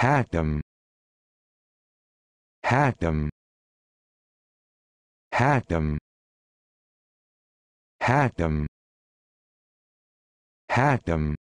hacked them hacked them hacked